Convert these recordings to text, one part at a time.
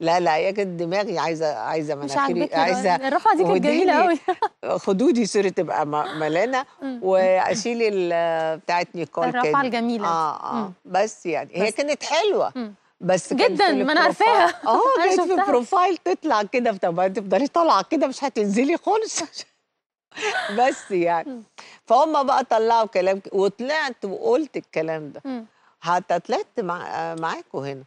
لا لا هي كانت دماغي عايزه عايزه مناخيري عايزه الرفعه دي كانت جميله قوي خدودي سوري تبقى ملانه واشيل بتاعت نيكول الرفعه الجميله اه اه بس يعني بس هي كانت حلوه بس جدا ما انا عارفاها اه كانت في البروفايل تطلع كده طب تفضلي طالعه كده مش هتنزلي خالص بس يعني فهم بقى طلعوا كلام وطلعت وقلت الكلام ده حتى طلعت معاكم هنا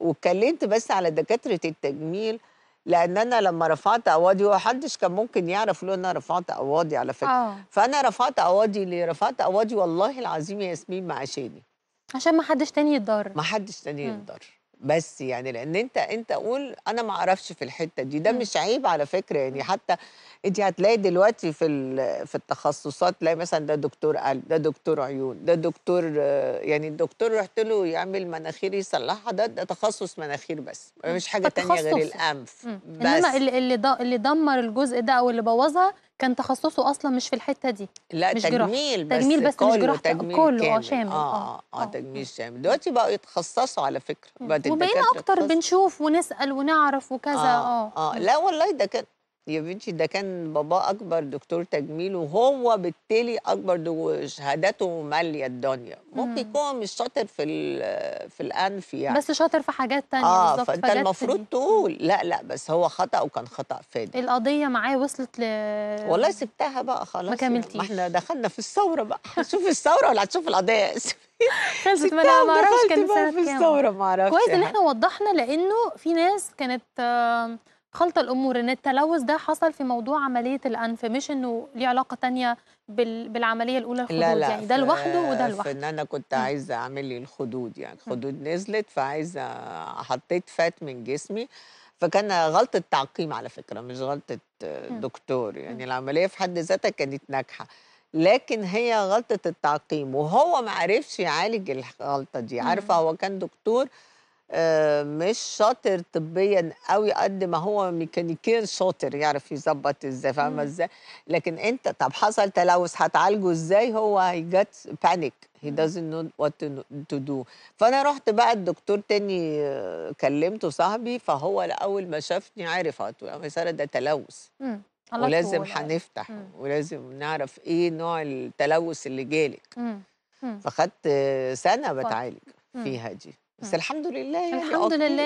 واتكلمت بس على دكاتره التجميل لان انا لما رفعت قواضي هو كان ممكن يعرف له ان انا رفعت قواضي على فكره أوه. فانا رفعت قواضي ليه رفعت قواضي والله العظيم يا ياسمين معاشاني عشان ما حدش تاني يتضرر ما حدش تاني يتضرر بس يعني لان انت انت قول انا ما اعرفش في الحته دي ده إمم. مش عيب على فكره يعني إمم. حتى انت هتلاقي دلوقتي في في التخصصات تلاقي مثلا ده دكتور قلب ده دكتور عيون ده دكتور يعني الدكتور رحت له يعمل مناخير يصلحها ده ده تخصص مناخير بس مش إمم. حاجه فتخصص. تانية غير الانف بس انما اللي اللي دمر الجزء ده او اللي بوظها كان تخصصه اصلا مش في الحته دي لا مش تجميل بس تجميل بس كله مش جراحه تجميل كله اه شامل آه،, اه اه, آه تجميل شامل دلوقتي بقوا يتخصصوا على فكره وبقينا اكتر بنشوف ونسال ونعرف وكذا اه اه, آه. لا والله ده كان يا بنتي ده كان بابا اكبر دكتور تجميل وهو بالتالي اكبر شهادته ماليه الدنيا ممكن يكون مش شاطر في في الانف يعني بس شاطر في حاجات تانية اه فانت المفروض تقول لا لا بس هو خطا وكان خطا فادي القضيه معاه وصلت ل والله سبتها بقى خلاص ما يعني. كملتيش ما احنا دخلنا في الثوره بقى هتشوف الثوره ولا هتشوف القضيه خلصت ما انا ما اعرفش كان في الثوره ما اعرفش كويس ان يعني. احنا وضحنا لانه في ناس كانت آه خلط الامور ان التلوث ده حصل في موضوع عمليه الانف مش انه ليه علاقه تانية بالعمليه الاولى الخدود لا لا يعني ده لوحده وده لوحده ان انا كنت عايزه اعمل لي الخدود يعني خدود نزلت فعايزه حطيت فات من جسمي فكان غلطه تعقيم على فكره مش غلطه دكتور يعني العمليه في حد ذاتها كانت ناجحه لكن هي غلطه التعقيم وهو ما عرفش يعالج الغلطه دي عارفه هو كان دكتور آه، مش شاطر طبيا قوي قد ما هو ميكانيكير شاطر يعرف يظبط ازاي فاهمه ازاي لكن انت طب حصل تلوث هتعالجه ازاي هو هي جت بانيك هي دازنت نو وات تو دو فانا رحت بقى الدكتور تاني آه، كلمته صاحبي فهو اول ما شافني عرف يا ساره ده تلوث ولازم آه. هنفتح ولازم نعرف ايه نوع التلوث اللي جالك فخدت سنه بتعالج فيها دي بس آه. الحمد لله يعني الحمد لله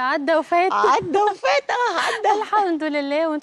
عدى وفات عدى وفات اه عدى الحمد لله